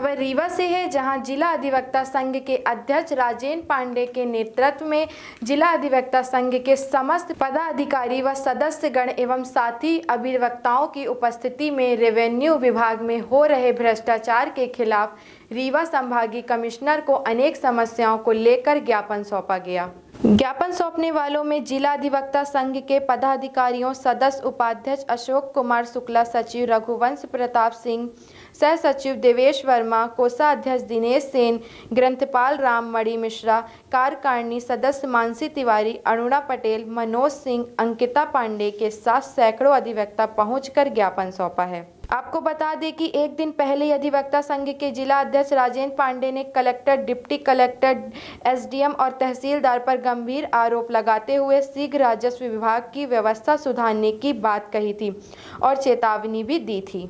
खबर रीवा से है जहां जिला अधिवक्ता संघ के अध्यक्ष राजेंद्र पांडे के नेतृत्व में जिला अधिवक्ता संघ के समस्त पदाधिकारी व सदस्यगण एवं साथी अभिवक्ताओं की उपस्थिति में रेवेन्यू विभाग में हो रहे भ्रष्टाचार के खिलाफ रीवा संभागीय कमिश्नर को अनेक समस्याओं को लेकर ज्ञापन सौंपा गया ज्ञापन सौंपने वालों में जिला अधिवक्ता संघ के पदाधिकारियों सदस्य उपाध्यक्ष अशोक कुमार शुक्ला सचिव रघुवंश प्रताप सिंह सह सचिव देवेश वर्मा कोसा अध्यक्ष दिनेश सेन ग्रंथपाल राम मणि मिश्रा कार्यकारिणी सदस्य मानसी तिवारी अरुणा पटेल मनोज सिंह अंकिता पांडे के साथ सैकड़ों अधिवक्ता पहुंचकर ज्ञापन सौंपा है आपको बता दें कि एक दिन पहले अधिवक्ता संघ के जिला अध्यक्ष राजेंद्र पांडे ने कलेक्टर डिप्टी कलेक्टर एसडीएम और तहसीलदार पर गंभीर आरोप लगाते हुए शीघ्र राजस्व विभाग की व्यवस्था सुधारने की बात कही थी और चेतावनी भी दी थी